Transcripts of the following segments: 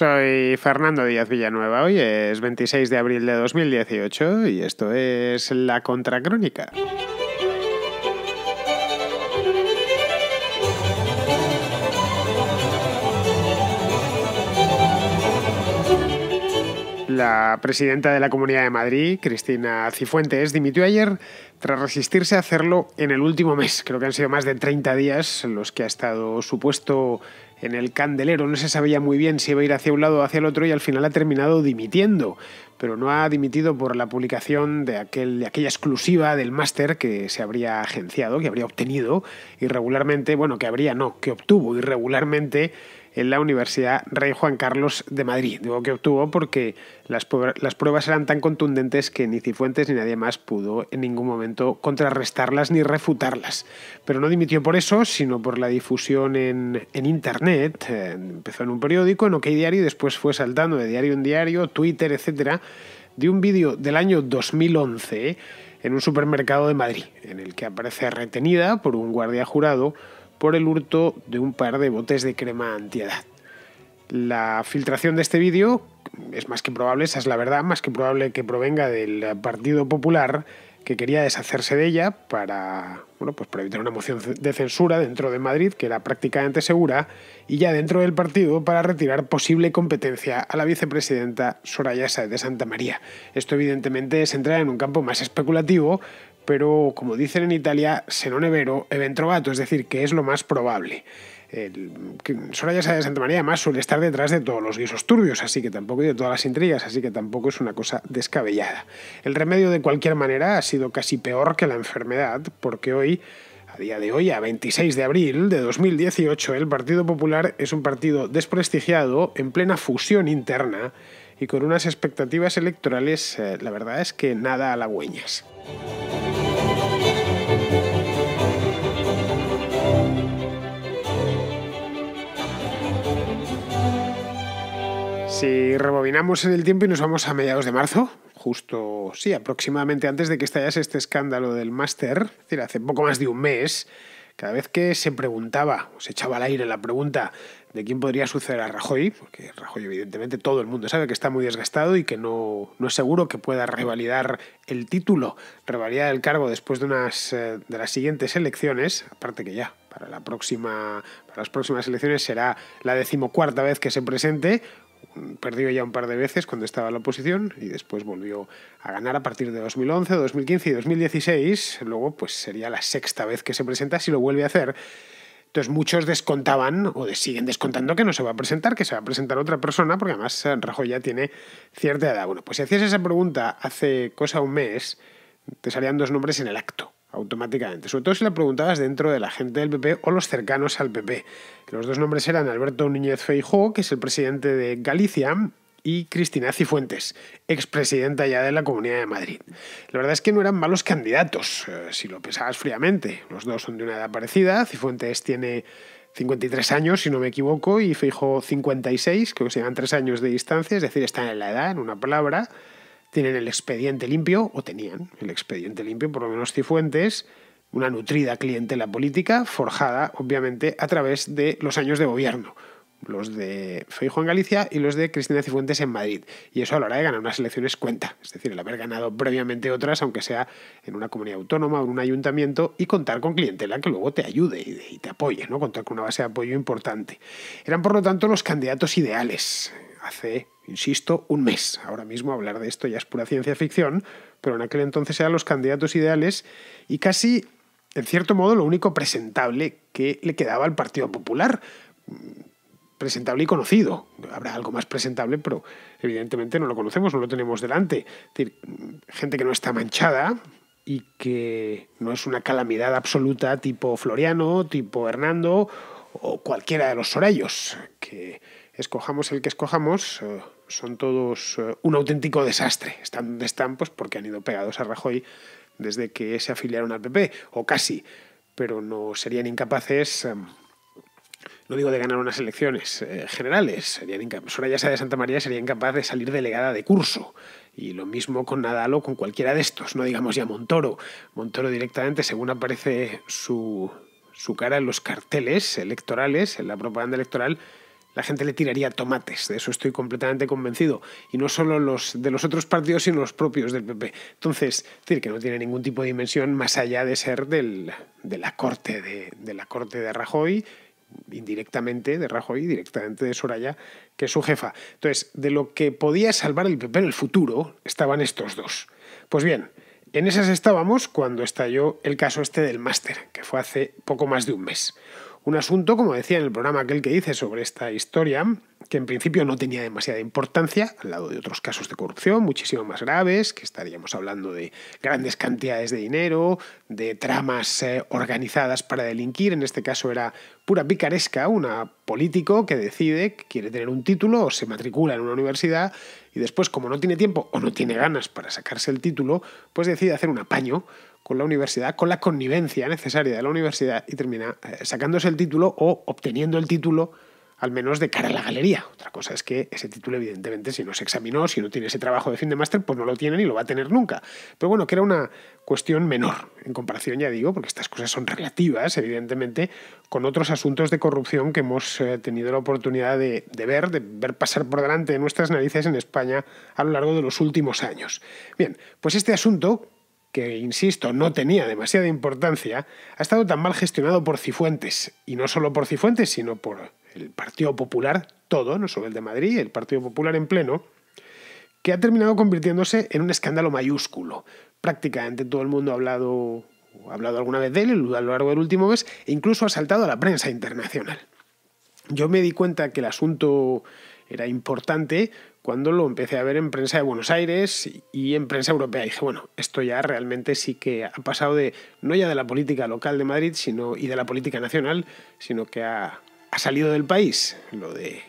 Soy Fernando Díaz Villanueva, hoy es 26 de abril de 2018 y esto es La Contracrónica. La presidenta de la Comunidad de Madrid, Cristina Cifuentes, dimitió ayer tras resistirse a hacerlo en el último mes. Creo que han sido más de 30 días los que ha estado supuesto en el candelero, no se sabía muy bien si iba a ir hacia un lado o hacia el otro y al final ha terminado dimitiendo, pero no ha dimitido por la publicación de, aquel, de aquella exclusiva del máster que se habría agenciado, que habría obtenido irregularmente, bueno, que habría no, que obtuvo irregularmente en la Universidad Rey Juan Carlos de Madrid. Digo que obtuvo porque las, pruebas eran tan contundentes que ni Cifuentes ni nadie más pudo en ningún momento contrarrestarlas ni refutarlas. Pero no dimitió por eso, sino por la difusión en, Internet. Eh, empezó en un periódico, en OK Diario, y después fue saltando de diario en diario, Twitter, etcétera, de un vídeo del año 2011 en un supermercado de Madrid, en el que aparece retenida por un guardia jurado por el hurto de un par de botes de crema antiedad. La filtración de este vídeo es más que probable, esa es la verdad, más que probable que provenga del Partido Popular que quería deshacerse de ella para, bueno, pues evitar una moción de censura dentro de Madrid, que era prácticamente segura, y ya dentro del partido para retirar posible competencia a la vicepresidenta Soraya de Santa María. Esto evidentemente es entrar en un campo más especulativo, pero como dicen en Italia, se non è vero, e es decir, que es lo más probable. El, Soraya de Santa María además suele estar detrás de todos los guisos turbios, así que tampoco y de todas las intrigas, así que tampoco es una cosa descabellada. El remedio de cualquier manera ha sido casi peor que la enfermedad, porque hoy a día de hoy, a 26 de abril de 2018, el Partido Popular es un partido desprestigiado, en plena fusión interna y con unas expectativas electorales, eh, la verdad es que nada halagüeñas. Si rebobinamos en el tiempo y nos vamos a mediados de marzo, justo, sí, aproximadamente antes de que estallase este escándalo del máster, es decir, hace poco más de un mes, cada vez que se preguntaba, o se echaba al aire la pregunta de quién podría suceder a Rajoy, porque Rajoy evidentemente todo el mundo sabe que está muy desgastado y que no, es seguro que pueda revalidar el título, revalidar el cargo después de, unas, eh, de las siguientes elecciones, aparte que ya para, la próxima, para las próximas elecciones será la decimocuarta vez que se presente, perdió ya un par de veces cuando estaba en la oposición y después volvió a ganar a partir de 2011, 2015 y 2016. Luego, pues sería la sexta vez que se presenta si lo vuelve a hacer. Entonces muchos descontaban o siguen descontando que no se va a presentar, que se va a presentar otra persona, porque además eh, Rajoy ya tiene cierta edad. Bueno, pues si hacías esa pregunta hace cosa un mes, te salían dos nombres en el acto automáticamente. Sobre todo si la preguntabas dentro de la gente del PP o los cercanos al PP. Los dos nombres eran Alberto Núñez Feijóo, que es el presidente de Galicia, y Cristina Cifuentes, expresidenta ya de la Comunidad de Madrid. La verdad es que no eran malos candidatos, eh, si lo pensabas fríamente. Los dos son de una edad parecida, Cifuentes tiene 53 años, si no me equivoco, y Feijóo 56, que se tres años de distancia, es decir, están en la edad, en una palabra tienen el expediente limpio, o tenían el expediente limpio, por lo menos Cifuentes, una nutrida clientela política forjada, obviamente, a través de los años de gobierno, los de Feijo en Galicia y los de Cristina Cifuentes en Madrid. Y eso a la hora de ganar unas elecciones cuenta, es decir, el haber ganado previamente otras, aunque sea en una comunidad autónoma o en un ayuntamiento, y contar con clientela que luego te ayude y te apoye, ¿no? contar con una base de apoyo importante. Eran, por lo tanto, los candidatos ideales hace insisto, un mes. Ahora mismo hablar de esto ya es pura ciencia ficción, pero en aquel entonces eran los candidatos ideales y casi, en cierto modo, lo único presentable que le quedaba al Partido Popular. Presentable y conocido. Habrá algo más presentable, pero evidentemente no lo conocemos, no lo tenemos delante. decir, gente que no está manchada, y que no es una calamidad absoluta tipo Floriano, tipo Hernando o cualquiera de los Sorayos, que escojamos el que escojamos, eh, son todos eh, un auténtico desastre. Están donde están, pues porque han ido pegados a Rajoy desde que se afiliaron al PP, o casi, pero no serían incapaces em, no digo de ganar unas elecciones eh, generales, serían ya sea de Santa María sería incapaz de salir delegada de curso. Y lo mismo con Nadal o con cualquiera de estos, no digamos ya Montoro. Montoro directamente, según aparece su cara en los carteles electorales, en la propaganda electoral, la gente le tiraría tomates, de eso estoy completamente convencido. Y no solo los de los otros partidos, sino los propios del PP. Entonces, decir, que no tiene ningún tipo de dimensión más allá de ser de, la corte de, de la corte de Rajoy, indirectamente de Rajoy, directamente de Soraya, que es su jefa. Entonces, de lo que podía salvar el PP en el futuro, estaban estos dos. Pues bien, en esas estábamos cuando estalló el caso este del máster, que fue hace poco más de un mes. Un asunto, como decía en el programa aquel que hice sobre esta historia, que en principio no tenía demasiada importancia, al lado de otros casos de corrupción muchísimo más graves, que estaríamos hablando de grandes cantidades de dinero, de tramas eh, organizadas para delinquir, en este caso era pura picaresca, una político que decide que quiere tener un título o se matricula en una universidad y después como no tiene tiempo o no tiene ganas para sacarse el título, pues decide hacer un apaño con la universidad, con la connivencia necesaria de la universidad y termina eh, sacándose el título o obteniendo el título al menos de cara a la galería. Otra cosa es que ese título, evidentemente, si no se examinó, si no tiene ese trabajo de fin de máster, pues no lo tiene ni lo va a tener nunca. Pero bueno, que era una cuestión menor, en comparación, ya digo, porque estas cosas son relativas, evidentemente, con otros asuntos de corrupción que hemos eh, tenido la oportunidad de, ver, de ver pasar por delante de nuestras narices en España a lo largo de los últimos años. Bien, pues este asunto, que, insisto, no tenía demasiada importancia, ha estado tan mal gestionado por Cifuentes, y no solo por Cifuentes, sino por el Partido Popular todo, no solo el de Madrid, el Partido Popular en pleno, que ha terminado convirtiéndose en un escándalo mayúsculo. Prácticamente todo el mundo ha hablado, ha hablado alguna vez de él a lo largo del último mes e incluso ha saltado a la prensa internacional. Yo me di cuenta que el asunto era importante cuando lo empecé a ver en prensa de Buenos Aires y en prensa europea. dije, bueno, esto ya realmente sí que ha pasado de, no ya de la política local de Madrid sino, y de la política nacional, sino que ha, salido del país lo, de,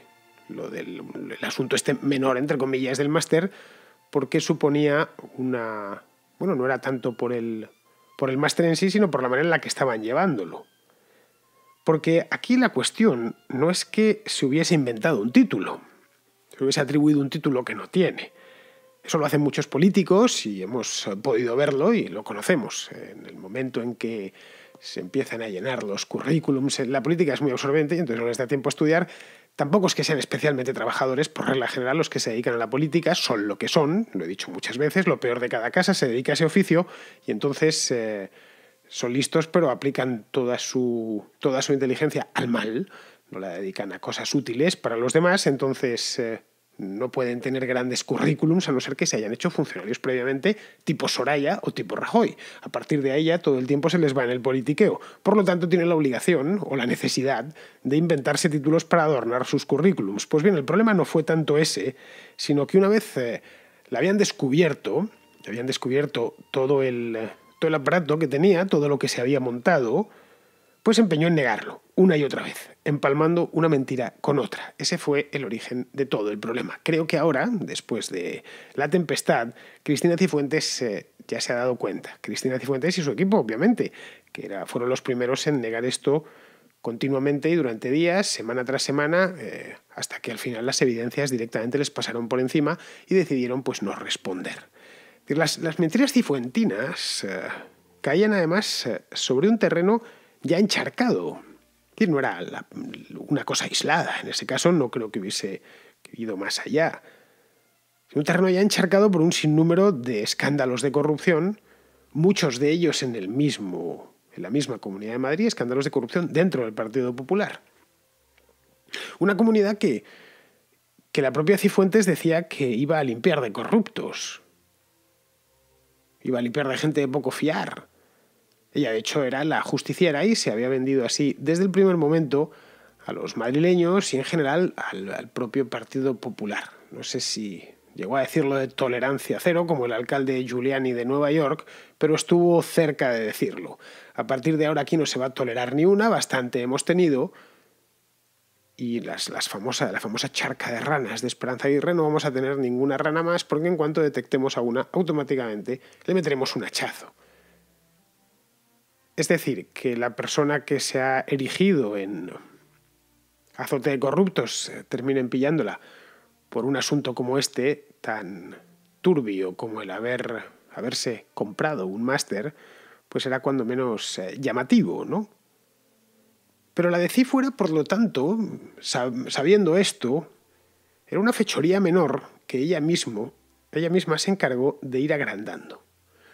del asunto este menor, entre comillas, del máster, porque suponía una... Bueno, no era tanto por el, por el máster en sí, sino por la manera en la que estaban llevándolo. Porque aquí la cuestión no es que se hubiese inventado un título, hubiese atribuido un título que no tiene. Eso lo hacen muchos políticos y hemos podido verlo y lo conocemos. En el momento en que se empiezan a llenar los currículums, eh, la política es muy absorbente y entonces no les da tiempo a estudiar. Tampoco es que sean especialmente trabajadores, por regla general los que se dedican a la política son lo que son, lo he dicho muchas veces, lo peor de cada casa, se dedica a ese oficio y entonces eh, son listos pero aplican toda su, toda su inteligencia al mal, no la dedican a cosas útiles para los demás, entonces eh, no pueden tener grandes currículums a no ser que se hayan hecho funcionarios previamente tipo Soraya o tipo Rajoy. A partir de ella, todo el tiempo se les va en el politiqueo. Por lo tanto tienen la obligación o la necesidad de inventarse títulos para adornar sus currículums. Pues bien, el problema no fue tanto ese, sino que una vez eh, la habían descubierto, habían descubierto todo eh, todo el aparato que tenía, todo lo que se había montado, pues empeñó en negarlo una y otra vez, empalmando una mentira con otra. Ese fue el origen de todo el problema. Creo que ahora, después de la tempestad, Cristina Cifuentes eh, ya se ha dado cuenta. Cristina Cifuentes y su equipo, obviamente, que era, fueron los primeros en negar esto continuamente y durante días, semana tras semana, eh, hasta que al final las evidencias directamente les pasaron por encima y decidieron pues no responder. Las, las mentiras cifuentinas eh, caían además sobre un terreno ya encharcado. no era una cosa aislada. En ese caso no creo que hubiese ido más allá. Un terreno ya encharcado por un sinnúmero de escándalos de corrupción, muchos de ellos en, el mismo, en la misma Comunidad de Madrid, escándalos de corrupción dentro del Partido Popular. Una comunidad que, que la propia Cifuentes decía que iba a limpiar de corruptos, iba a limpiar de gente de poco fiar, ella de hecho era la justiciera y se había vendido así desde el primer momento a los madrileños y en general al, propio Partido Popular. No sé si llegó a decirlo de tolerancia cero, como el alcalde Giuliani de Nueva York, pero estuvo cerca de decirlo. A partir de ahora aquí no se va a tolerar ni una, bastante hemos tenido. Y las, las la famosa charca de ranas de Esperanza Aguirre no vamos a tener ninguna rana más porque en cuanto detectemos a una, automáticamente le meteremos un hachazo. Es decir, que la persona que se ha erigido en azote de corruptos eh, terminen pillándola por un asunto como este, tan turbio como el haber, haberse comprado un máster, pues era cuando menos eh, llamativo, ¿no? Pero la de Cifuera, por lo tanto, sabiendo esto, era una fechoría menor que ella, mismo, ella misma se encargó de ir agrandando,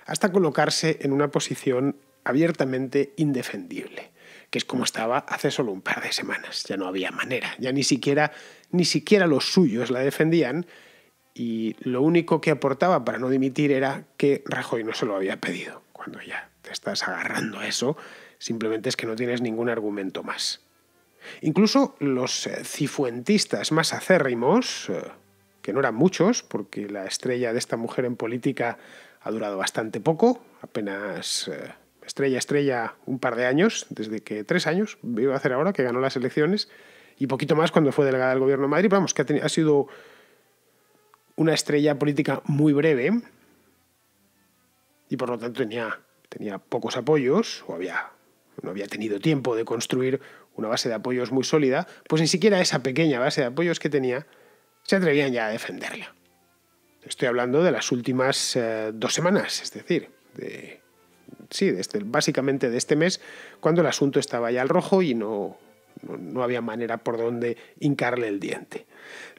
hasta colocarse en una posición abiertamente indefendible, que es como estaba hace solo un par de semanas. Ya no había manera, ya ni siquiera, ni siquiera los suyos la defendían y lo único que aportaba para no dimitir era que Rajoy no se lo había pedido. Cuando ya te estás agarrando a eso, simplemente es que no tienes ningún argumento más. Incluso los eh, cifuentistas más acérrimos, eh, que no eran muchos, porque la estrella de esta mujer en política ha durado bastante poco, apenas eh, estrella, estrella, un par de años, desde que tres años, iba a hacer ahora, que ganó las elecciones, y poquito más cuando fue delegada del gobierno de Madrid. Vamos, que ha, sido una estrella política muy breve y por lo tanto tenía, tenía pocos apoyos, o había, no había tenido tiempo de construir una base de apoyos muy sólida, pues ni siquiera esa pequeña base de apoyos que tenía se atrevían ya a defenderla. Estoy hablando de las últimas eh, dos semanas, es decir, de sí, este, básicamente de este mes, cuando el asunto estaba ya al rojo y no, había manera por donde hincarle el diente.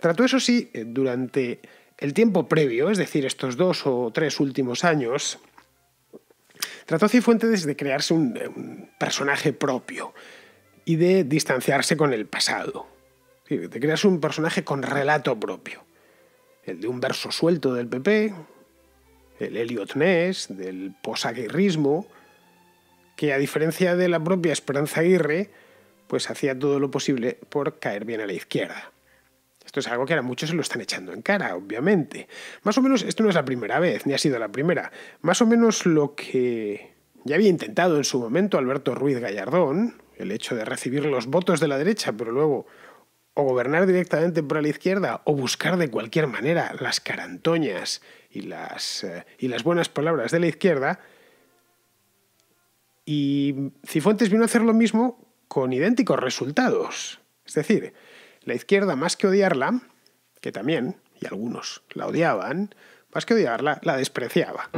Trató eso sí, eh, durante el tiempo previo, es decir, estos dos o tres últimos años, trató Cifuentes de crearse eh, un, personaje propio y de distanciarse con el pasado. Sí, de crearse un personaje con relato propio. El de un verso suelto del PP, el Elliot Ness, del posaguirrismo, que a diferencia de la propia Esperanza Aguirre, pues hacía todo lo posible por caer bien a la izquierda. Esto es algo que ahora muchos se lo están echando en cara, obviamente. Más o menos, esto no es la primera vez, ni ha sido la primera. Más o menos lo que ya había intentado en su momento Alberto Ruiz Gallardón, el hecho de recibir los votos de la derecha, pero luego o gobernar directamente por la izquierda o buscar de cualquier manera las carantoñas y las, eh, y las buenas palabras de la izquierda. Y Cifuentes vino a hacer lo mismo con idénticos resultados. Es decir, la izquierda, más que odiarla, que también, y algunos la odiaban, más que odiarla, la despreciaba.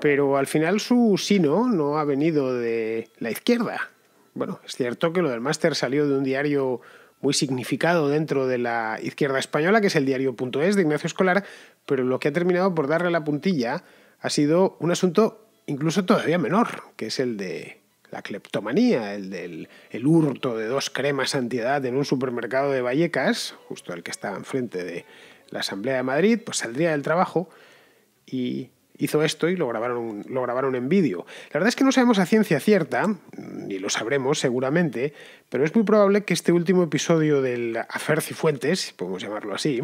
pero al final su sino no ha venido de la izquierda. Bueno, es cierto que lo del máster salió de un diario muy significado dentro de la izquierda española, que es el diario.es de Ignacio Escolar, pero lo que ha terminado por darle la puntilla ha sido un asunto incluso todavía menor, que es el de la cleptomanía, el del hurto de dos cremas antiedad en un supermercado de Vallecas, justo el que estaba enfrente de la Asamblea de Madrid, pues saldría del trabajo y hizo esto y lo grabaron, lo grabaron en vídeo. La verdad es que no sabemos a ciencia cierta, ni lo sabremos seguramente, pero es muy probable que este último episodio del Afer Cifuentes, podemos llamarlo así,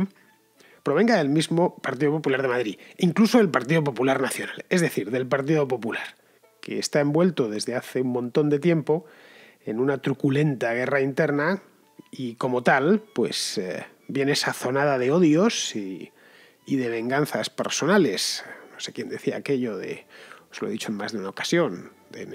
provenga del mismo Partido Popular de Madrid, incluso del Partido Popular Nacional, es decir, del Partido Popular, que está envuelto desde hace un montón de tiempo en una truculenta guerra interna y como tal, pues eh, viene sazonada de odios y de venganzas personales no sé quién decía aquello de, os lo he dicho en más de una ocasión, en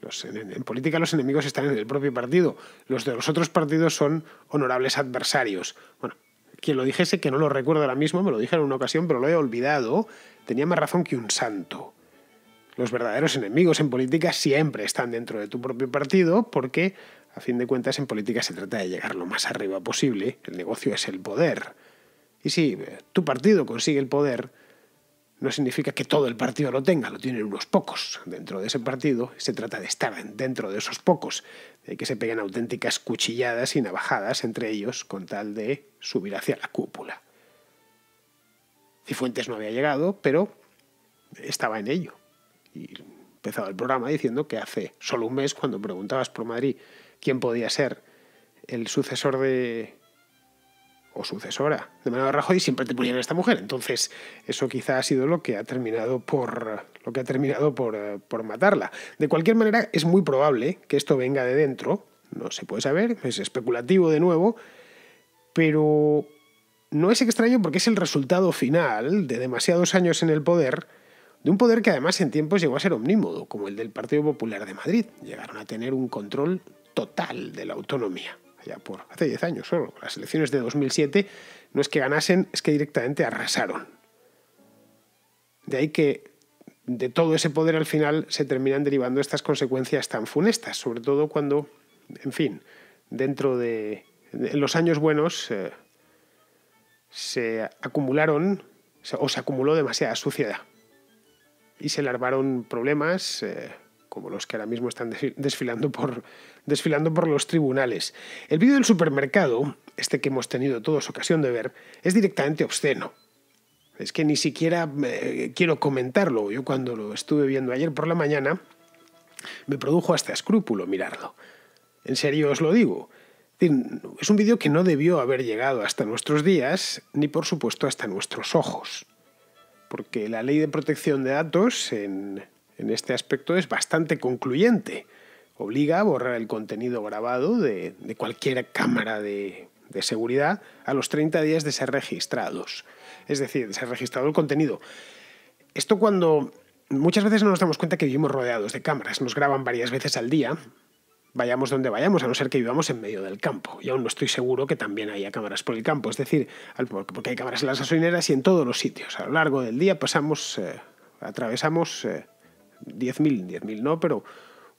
en, política los enemigos están en el propio partido, los de los otros partidos son honorables adversarios. Bueno, quien lo dijese, que no lo recuerdo ahora mismo, me lo dije en una ocasión, pero lo he olvidado, tenía más razón que un santo. Los verdaderos enemigos en política siempre están dentro de tu propio partido porque, a fin de cuentas, en política se trata de llegar lo más arriba posible, el negocio es el poder. Y si tu partido consigue el poder, no significa que todo el partido lo tenga, lo tienen unos pocos dentro de ese partido, se trata de estar dentro de esos pocos, de que se peguen auténticas cuchilladas y navajadas entre ellos con tal de subir hacia la cúpula. Cifuentes no había llegado, pero estaba en ello. Y empezaba el programa diciendo que hace solo un mes, cuando preguntabas por Madrid quién podía ser el sucesor de o sucesora de Manuel Rajoy siempre te ponían esta mujer. Entonces, eso quizá ha sido lo que ha terminado por lo que ha terminado por, eh, por matarla. De cualquier manera, es muy probable que esto venga de dentro, no se puede saber, es especulativo de nuevo, pero no es extraño porque es el resultado final de demasiados años en el poder, de un poder que además en tiempos llegó a ser omnímodo, como el del Partido Popular de Madrid. Llegaron a tener un control total de la autonomía ya por hace 10 años solo, las elecciones de 2007, no es que ganasen, es que directamente arrasaron. De ahí que de todo ese poder al final se terminan derivando estas consecuencias tan funestas, sobre todo cuando, en fin, dentro de, los años buenos eh, se acumularon o se acumuló demasiada suciedad y se larvaron problemas. Eh, como los que ahora mismo están desfilando por, los tribunales. El vídeo del supermercado, este que hemos tenido todos ocasión de ver, es directamente obsceno. Es que ni siquiera eh, quiero comentarlo. Yo cuando lo estuve viendo ayer por la mañana, me produjo hasta escrúpulo mirarlo. En serio os lo digo. Es un vídeo que no debió haber llegado hasta nuestros días, ni por supuesto hasta nuestros ojos. Porque la ley de protección de datos en en este aspecto es bastante concluyente. Obliga a borrar el contenido grabado de, cualquier cámara de, seguridad a los 30 días de ser registrados. Es decir, de ser registrado el contenido. Esto cuando muchas veces no nos damos cuenta que vivimos rodeados de cámaras, nos graban varias veces al día, vayamos donde vayamos, a no ser que vivamos en medio del campo. Y aún no estoy seguro que también haya cámaras por el campo, es decir, porque hay cámaras en las gasolineras y en todos los sitios. A lo largo del día pasamos, eh, atravesamos eh, 10.000, 10.000 no, pero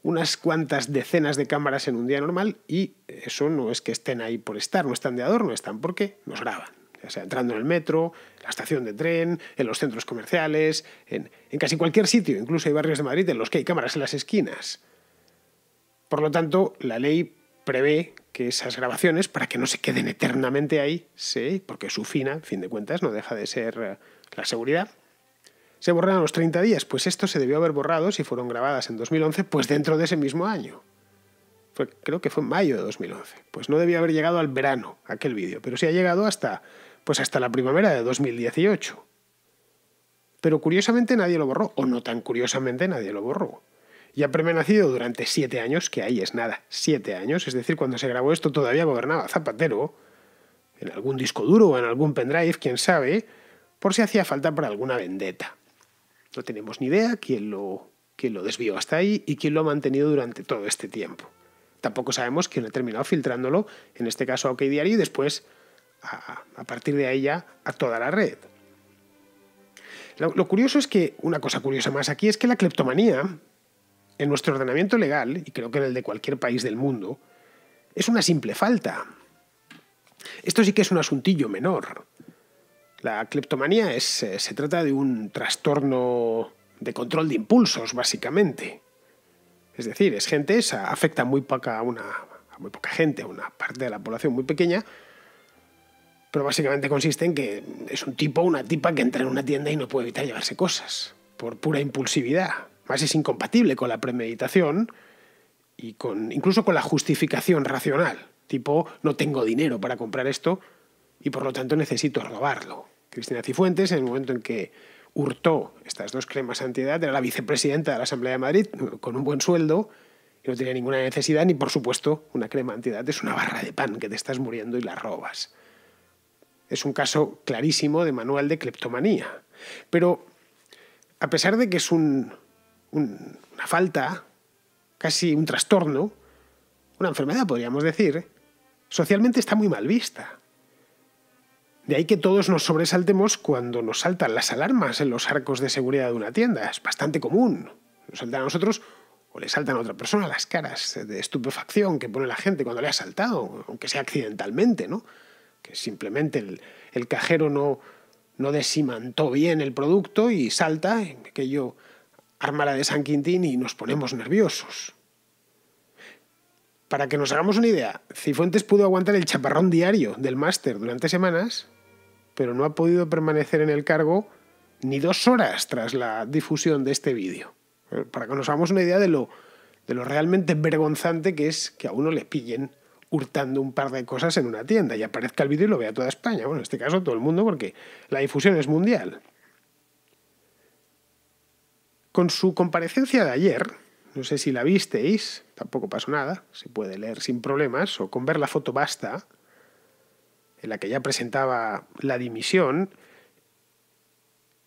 unas cuantas decenas de cámaras en un día normal y eso no es que estén ahí por estar, no están de adorno, están porque nos graban. entrando en el metro, en la estación de tren, en los centros comerciales, en, casi cualquier sitio, incluso hay barrios de Madrid en los que hay cámaras en las esquinas. Por lo tanto, la ley prevé que esas grabaciones, para que no se queden eternamente ahí, sí, porque su fina, fin de cuentas, no deja de ser eh, la seguridad, se borraron los 30 días. Pues esto se debió haber borrado si fueron grabadas en 2011, pues dentro de ese mismo año. creo que fue en mayo de 2011. Pues no debía haber llegado al verano aquel vídeo, pero sí ha llegado hasta, pues hasta la primavera de 2018. Pero curiosamente nadie lo borró, o no tan curiosamente nadie lo borró. Y ha permanecido durante siete años, que ahí es nada, siete años, es decir, cuando se grabó esto todavía gobernaba Zapatero, en algún disco duro o en algún pendrive, quién sabe, por si hacía falta para alguna vendetta. No tenemos ni idea quién lo, lo desvió hasta ahí y quién lo ha mantenido durante todo este tiempo. Tampoco sabemos quién ha terminado filtrándolo, en este caso a OK y después, a, partir de ahí ya, a toda la red. Lo, curioso es que, una cosa curiosa más aquí, es que la cleptomanía, en nuestro ordenamiento legal, y creo que en el de cualquier país del mundo, es una simple falta. Esto sí que es un asuntillo menor. La cleptomanía es, eh, se trata de un trastorno de control de impulsos, básicamente. Es decir, es gente esa, afecta muy poca, a muy poca gente, a una parte de la población muy pequeña, pero básicamente consiste en que es un tipo, una tipa que entra en una tienda y no puede evitar llevarse cosas, por pura impulsividad. Más es incompatible con la premeditación y con, incluso con la justificación racional, tipo, no tengo dinero para comprar esto, y por lo tanto necesito robarlo. Cristina Cifuentes, en el momento en que hurtó estas dos cremas antiedad, era la vicepresidenta de la Asamblea de Madrid con un buen sueldo y no tenía ninguna necesidad, ni por supuesto una crema antiedad es una barra de pan que te estás muriendo y la robas. Es un caso clarísimo de manual de cleptomanía. Pero a pesar de que es una falta, casi un trastorno, una enfermedad podríamos decir, socialmente está muy mal vista. De ahí que todos nos sobresaltemos cuando nos saltan las alarmas en los arcos de seguridad de una tienda. Es bastante común. Nos saltan a nosotros o le saltan a otra persona las caras de estupefacción que pone la gente cuando le ha saltado, aunque sea accidentalmente, ¿no? Que simplemente el, cajero no, desimantó bien el producto y salta en aquello la de San Quintín y nos ponemos nerviosos. Para que nos hagamos una idea, Cifuentes pudo aguantar el chaparrón diario del máster durante semanas pero no ha podido permanecer en el cargo ni dos horas tras la difusión de este vídeo. Eh, para que nos hagamos una idea de lo, de lo realmente vergonzante que es que a uno le pillen hurtando un par de cosas en una tienda y aparezca el vídeo y lo vea toda España. Bueno, en este caso todo el mundo porque la difusión es mundial. Con su comparecencia de ayer, no sé si la visteis, tampoco pasó nada, se puede leer sin problemas o con ver la foto basta, en la que ya presentaba la dimisión,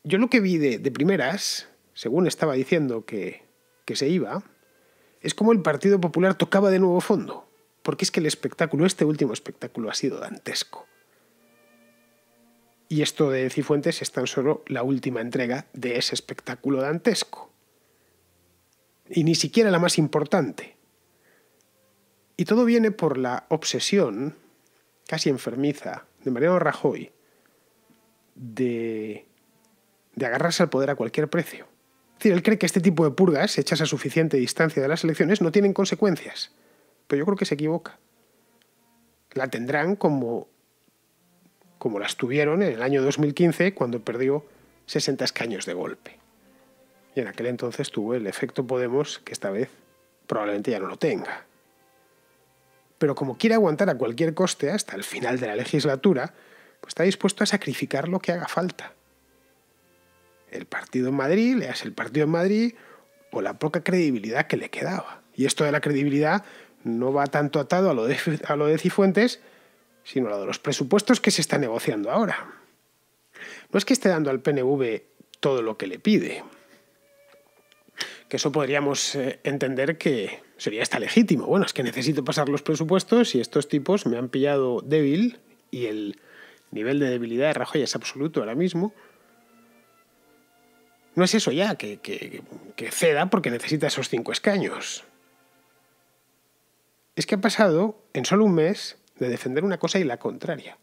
yo lo que vi de, primeras, según estaba diciendo que, que se iba, es como el Partido Popular tocaba de nuevo fondo, porque es que el espectáculo, este último espectáculo, ha sido dantesco. Y esto de Cifuentes es tan solo la última entrega de ese espectáculo dantesco. Y ni siquiera la más importante. Y todo viene por la obsesión casi enfermiza de Mariano Rajoy de, de agarrarse al poder a cualquier precio. él cree que este tipo de purgas, hechas a suficiente distancia de las elecciones, no tienen consecuencias. Pero yo creo que se equivoca. La tendrán como, como las tuvieron en el año 2015 cuando perdió 60 escaños de golpe. Y en aquel entonces tuvo el efecto Podemos que esta vez probablemente ya no lo tenga pero como quiere aguantar a cualquier coste hasta el final de la legislatura, pues está dispuesto a sacrificar lo que haga falta. El partido en Madrid, leas el partido en Madrid, o la poca credibilidad que le quedaba. Y esto de la credibilidad no va tanto atado a lo de, a lo de Cifuentes, sino a lo de los presupuestos que se está negociando ahora. No es que esté dando al PNV todo lo que le pide. Que eso podríamos eh, entender que, sería hasta legítimo. Bueno, es que necesito pasar los presupuestos y estos tipos me han pillado débil y el nivel de debilidad de Rajoy es absoluto ahora mismo. No es eso ya, que, ceda porque necesita esos cinco escaños. Es que ha pasado en solo un mes de defender una cosa y la contraria,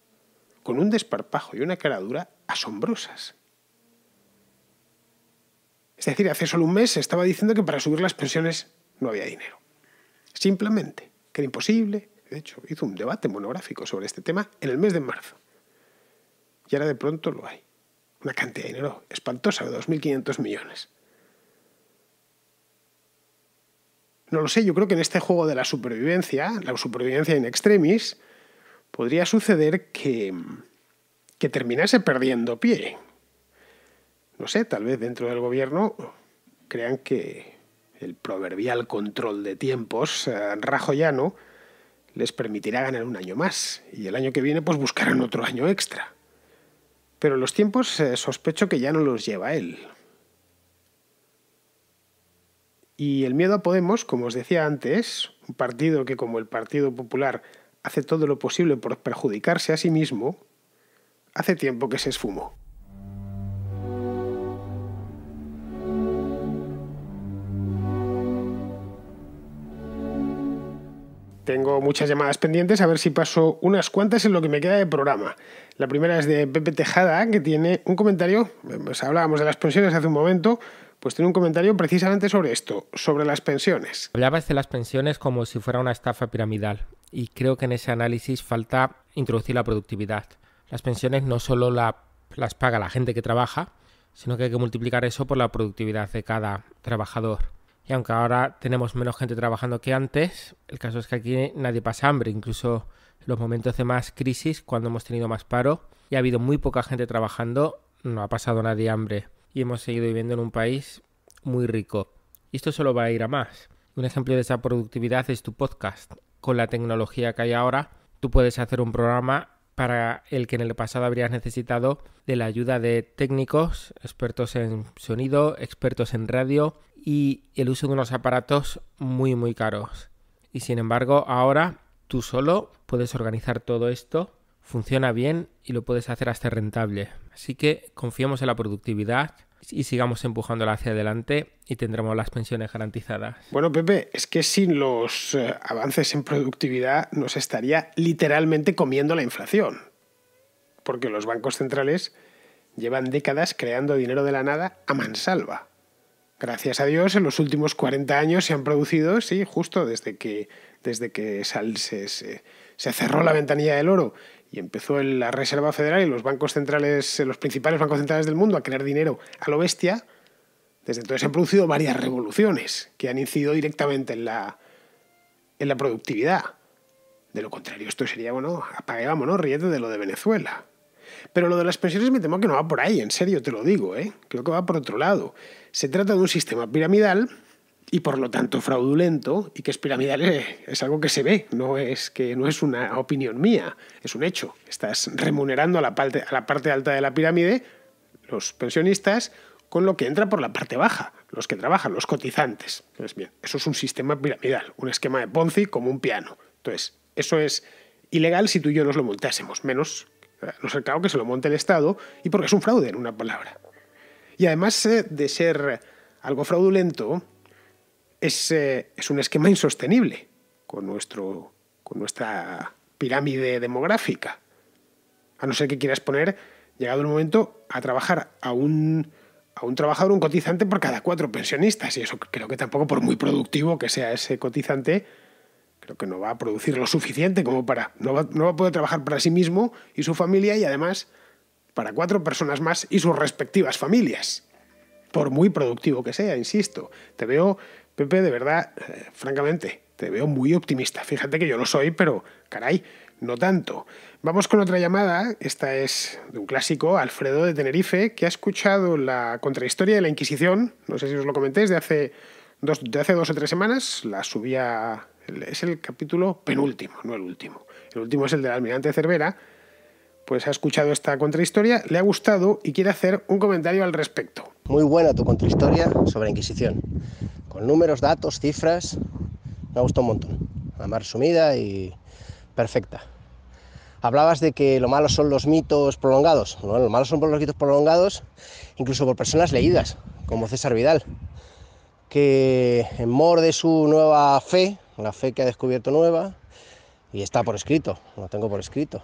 con un desparpajo y una cara dura asombrosas. Es decir, hace solo un mes se estaba diciendo que para subir las pensiones no había dinero simplemente, que era imposible. De hecho, hizo un debate monográfico sobre este tema en el mes de marzo. Y ahora de pronto lo hay. Una cantidad de dinero espantosa de 2.500 millones. No lo sé, yo creo que en este juego de la supervivencia, la supervivencia in extremis, podría suceder que, que terminase perdiendo pie. No sé, tal vez dentro del gobierno crean que el proverbial control de tiempos eh, rajoyano, les permitirá ganar un año más y el año que viene pues buscarán otro año extra. Pero los tiempos eh, sospecho que ya no los lleva él. Y el miedo a Podemos, como os decía antes, un partido que como el Partido Popular hace todo lo posible por perjudicarse a sí mismo, hace tiempo que se esfumó. Tengo muchas llamadas pendientes, a ver si paso unas cuantas en lo que me queda de programa. La primera es de Pepe Tejada, que tiene un comentario, pues hablábamos de las pensiones hace un momento, pues tiene un comentario precisamente sobre esto, sobre las pensiones. Hablabas de las pensiones como si fuera una estafa piramidal y creo que en ese análisis falta introducir la productividad. Las pensiones no solo las paga la gente que trabaja, sino que hay que multiplicar eso por la productividad de cada trabajador. Y aunque ahora tenemos menos gente trabajando que antes, el caso es que aquí nadie pasa hambre, incluso en los momentos de más crisis, cuando hemos tenido más paro y ha habido muy poca gente trabajando, no ha pasado nadie hambre. Y hemos seguido viviendo en un país muy rico. Y esto solo va a ir a más. Un ejemplo de esa productividad es tu podcast. Con la tecnología que hay ahora, tú puedes hacer un programa para el que en el pasado habrías necesitado de la ayuda de técnicos, expertos en sonido, expertos en radio, y el uso de unos aparatos muy muy caros. Y sin embargo, ahora tú solo puedes organizar todo esto, funciona bien y lo puedes hacer hasta rentable. Así que confiemos en la productividad y sigamos empujándola hacia adelante y tendremos las pensiones garantizadas. Bueno, Pepe, es que sin los eh, avances en productividad nos estaría literalmente comiendo la inflación. Porque los bancos centrales llevan décadas creando dinero de la nada a mansalva. Gracias a Dios, en los últimos 40 años se han producido, sí, justo desde que, desde que se, se, cerró la ventanilla del oro y empezó la Reserva Federal y los bancos centrales, eh, los principales bancos centrales del mundo a crear dinero a lo bestia, desde entonces se han producido varias revoluciones que han incidido directamente en la, en la productividad. De lo contrario, esto sería, bueno, apague, vámonos, ríete de lo de Venezuela. Pero lo de las pensiones me temo que no va por ahí, en serio te lo digo, ¿eh? Creo que va por otro lado. Se trata de un sistema piramidal y por lo tanto fraudulento, y que es piramidal eh, es algo que se ve, no es, que no es una opinión mía, es un hecho. Estás remunerando a la parte, a la parte alta de la pirámide, los pensionistas, con lo que entra por la parte baja, los que trabajan, los cotizantes. bien, eso es un sistema piramidal, un esquema de Ponzi como un piano. Entonces, eso es ilegal si tú y yo nos lo montásemos, menos, eh, no el caso que se lo monte el Estado, y porque es un fraude, en una palabra. Y además eh, de ser algo fraudulento, es, eh, es un esquema insostenible con, nuestro, con nuestra pirámide demográfica. A no ser que quieras poner, llegado el momento, a trabajar a un, a un trabajador, un cotizante por cada cuatro pensionistas. Y eso creo que tampoco, por muy productivo que sea ese cotizante, creo que no va a producir lo suficiente como para. No va, no va a poder trabajar para sí mismo y su familia y además para cuatro personas más y sus respectivas familias. Por muy productivo que sea, insisto. Te veo, Pepe, de verdad, eh, francamente, te veo muy optimista. Fíjate que yo lo soy, pero caray, no tanto. Vamos con otra llamada. Esta es de un clásico, Alfredo de Tenerife, que ha escuchado la contrahistoria de la Inquisición. No sé si os lo comenté, de hace dos, de hace dos o tres semanas. La subía. Es el capítulo penúltimo, no el último. El último es el del almirante Cervera pues ha escuchado esta contrahistoria, le ha gustado y quiere hacer un comentario al respecto. Muy buena tu contrahistoria sobre la Inquisición. Con números, datos, cifras, me ha gustado un montón. La más resumida y perfecta. Hablabas de que lo malo son los mitos prolongados. Bueno, lo malo son los mitos prolongados, incluso por personas leídas, como César Vidal, que en mor de su nueva fe, la fe que ha descubierto nueva, y está por escrito, lo tengo por escrito,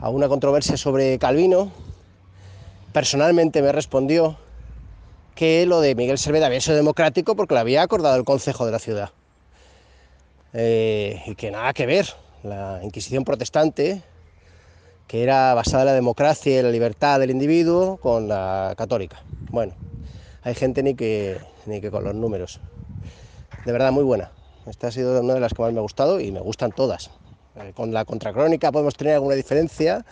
a una controversia sobre Calvino. Personalmente me respondió que lo de Miguel Servet había sido democrático porque lo había acordado el Consejo de la Ciudad. Eh, y que nada que ver. La Inquisición protestante, que era basada en la democracia y la libertad del individuo, con la católica. Bueno, hay gente ni que, ni que con los números. De verdad, muy buena. Esta ha sido una de las que más me ha gustado y me gustan todas. Eh, con la contracrónica podemos tener alguna diferencia,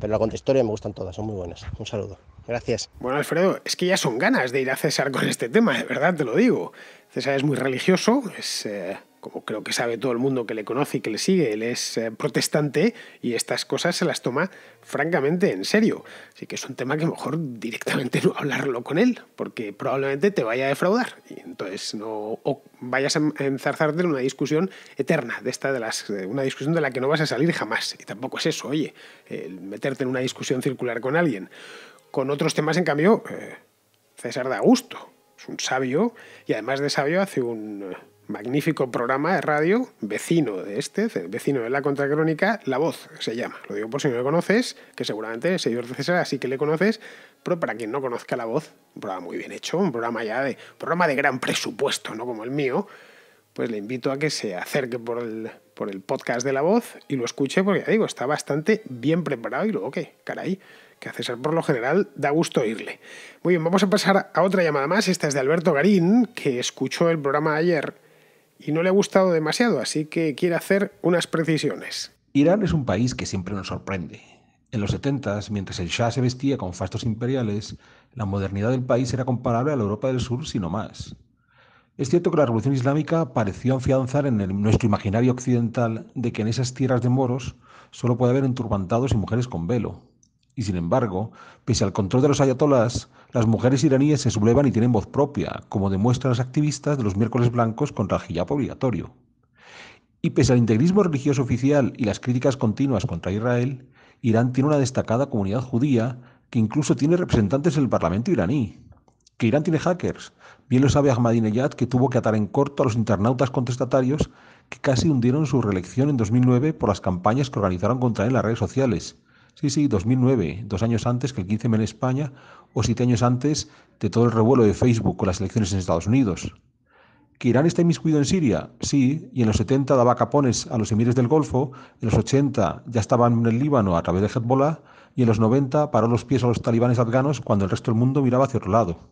pero la contrahistoria me gustan todas, son muy buenas. Un saludo. Gracias. Bueno, Alfredo, es que ya son ganas de ir a César con este tema, de verdad te lo digo. César es muy religioso, es eh, como creo que sabe todo el mundo que le conoce y que le sigue, él es eh, protestante y estas cosas se las toma francamente en serio. Así que es un tema que mejor directamente no hablarlo con él, porque probablemente te vaya a defraudar y entonces no o vayas a enzarzarte en una discusión eterna, de esta de las eh, una discusión de la que no vas a salir jamás. Y tampoco es eso, oye, meterte en una discusión circular con alguien. Con otros temas, en cambio, eh, César da gusto. Es un sabio y además de sabio hace un magnífico programa de radio vecino de este, vecino de la contracrónica, La Voz se llama. Lo digo por si no lo conoces, que seguramente, señor César, así que le conoces, pero para quien no conozca La Voz, un programa muy bien hecho, un programa ya de programa de gran presupuesto, no como el mío, pues le invito a que se acerque por el, podcast de La Voz y lo escuche, porque ya digo, está bastante bien preparado y luego ¿qué? caray, que a César por lo general da gusto oírle. Muy bien, vamos a pasar a otra llamada más, esta es de Alberto Garín, que escuchó el programa ayer y no le ha gustado demasiado, así que quiere hacer unas precisiones. Irán es un país que siempre nos sorprende. En los 70, mientras el Shah se vestía con fastos imperiales, la modernidad del país era comparable a la Europa del Sur, si no más. Es cierto que la revolución islámica pareció afianzar en nuestro imaginario occidental de que en esas tierras de moros solo puede haber enturbantados y mujeres con velo. Y sin embargo, pese al control de los ayatolás, las mujeres iraníes se sublevan y tienen voz propia, como demuestran las activistas de los miércoles blancos contra el hijab obligatorio. Y pese al integrismo religioso oficial y las críticas continuas contra Israel, Irán tiene una destacada comunidad judía que incluso tiene representantes en el Parlamento iraní. Que Irán tiene hackers. Bien lo sabe Ahmadinejad, que tuvo que atar en corto a los internautas contestatarios que casi hundieron su reelección en 2009 por las campañas que organizaron contra él en las redes sociales Sí, sí, 2009, dos años antes que el 15M en España o siete años antes de todo el revuelo de Facebook con las elecciones en Estados Unidos. ¿Que Irán está inmiscuido en Siria? Sí, y en los 70 daba capones a los emires del Golfo, en los 80 ya estaban en el Líbano a través de Hezbollah, y en los 90 paró los pies a los talibanes afganos cuando el resto del mundo miraba hacia otro lado.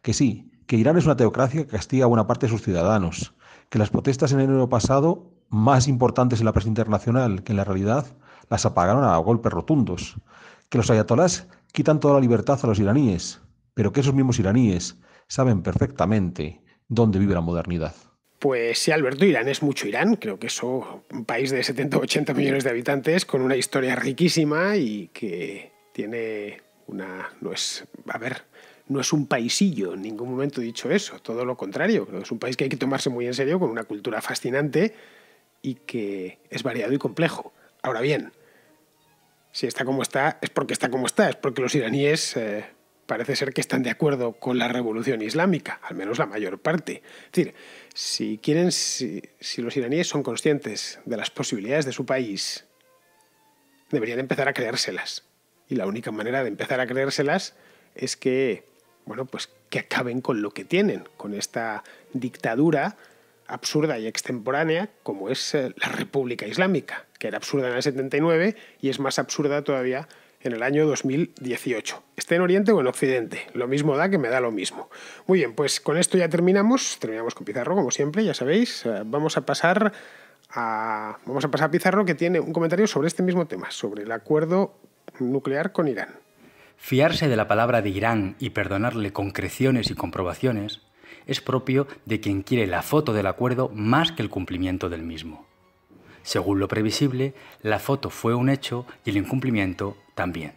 Que sí, que Irán es una teocracia que castiga a buena parte de sus ciudadanos, que las protestas en el enero pasado, más importantes en la prensa internacional que en la realidad, las apagaron a golpes rotundos, que los ayatolás quitan toda la libertad a los iraníes, pero que esos mismos iraníes saben perfectamente dónde vive la modernidad. Pues sí, Alberto, Irán es mucho Irán, creo que es un país de 70 o 80 millones de habitantes con una historia riquísima y que tiene una, no es, a ver, no es un paisillo, en ningún momento he dicho eso, todo lo contrario, creo que es un país que hay que tomarse muy en serio, con una cultura fascinante y que es variado y complejo. Ahora bien, si está como está, es porque está como está, es porque los iraníes eh, parece ser que están de acuerdo con la revolución islámica, al menos la mayor parte. Es decir, si quieren, los iraníes son conscientes de las posibilidades de su país, deberían empezar a creérselas. Y la única manera de empezar a creérselas es que, bueno, pues que acaben con lo que tienen, con esta dictadura absurda y extemporánea como es eh, la República Islámica que era absurda en el 79 y es más absurda todavía en el año 2018. Esté en Oriente o en Occidente, lo mismo da que me da lo mismo. Muy bien, pues con esto ya terminamos, terminamos con Pizarro como siempre, ya sabéis, eh, vamos a pasar a, vamos a pasar a Pizarro que tiene un comentario sobre este mismo tema, sobre el acuerdo nuclear con Irán. Fiarse de la palabra de Irán y perdonarle concreciones y comprobaciones es propio de quien quiere la foto del acuerdo más que el cumplimiento del mismo. Según lo previsible, la foto fue un hecho y el incumplimiento también.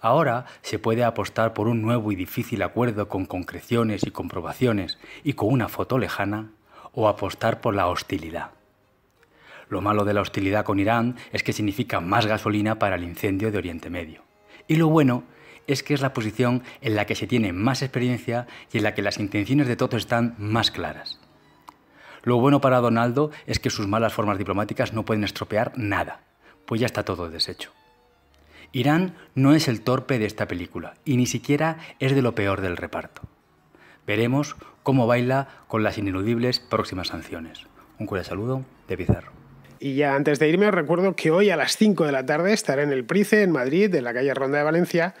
Ahora se puede apostar por un nuevo y difícil acuerdo con concreciones y comprobaciones y con una foto lejana, o apostar por la hostilidad. Lo malo de la hostilidad con Irán es que significa más gasolina para el incendio de Oriente Medio. Y lo bueno es que es la posición en la que se tiene más experiencia y en la que las intenciones de todos están más claras. Lo bueno para Donaldo es que sus malas formas diplomáticas no pueden estropear nada, pues ya está todo deshecho. Irán no es el torpe de esta película y ni siquiera es de lo peor del reparto. Veremos cómo baila con las ineludibles próximas sanciones. Un cordial saludo de Pizarro. Y ya antes de irme os recuerdo que hoy a las 5 de la tarde estaré en el Price, en Madrid, en la calle Ronda de Valencia,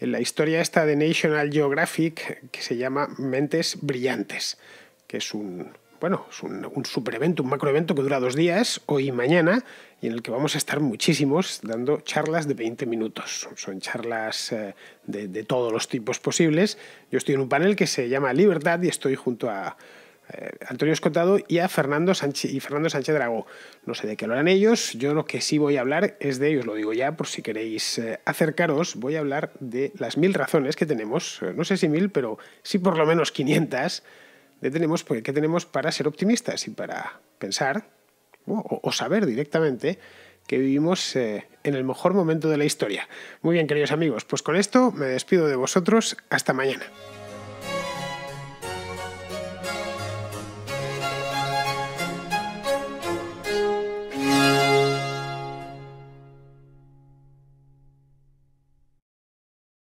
en la historia esta de National Geographic que se llama Mentes Brillantes, que es un, bueno, es un, un superevento, un macroevento que dura dos días, hoy y mañana, y en el que vamos a estar muchísimos dando charlas de 20 minutos. Son charlas eh, de, todos los tipos posibles. Yo estoy en un panel que se llama Libertad y estoy junto a eh, Antonio Escotado y a Fernando Sánchez, y Fernando Sánchez Dragó. No sé de qué hablarán ellos, yo lo que sí voy a hablar es de os lo digo ya por si queréis eh, acercaros, voy a hablar de las mil razones que tenemos, no sé si mil, pero sí por lo menos 500 pues, ¿Qué tenemos, tenemos para ser optimistas y para pensar o, saber directamente que vivimos eh, en el mejor momento de la historia. Muy bien, queridos amigos, pues con esto me despido de vosotros. Hasta mañana.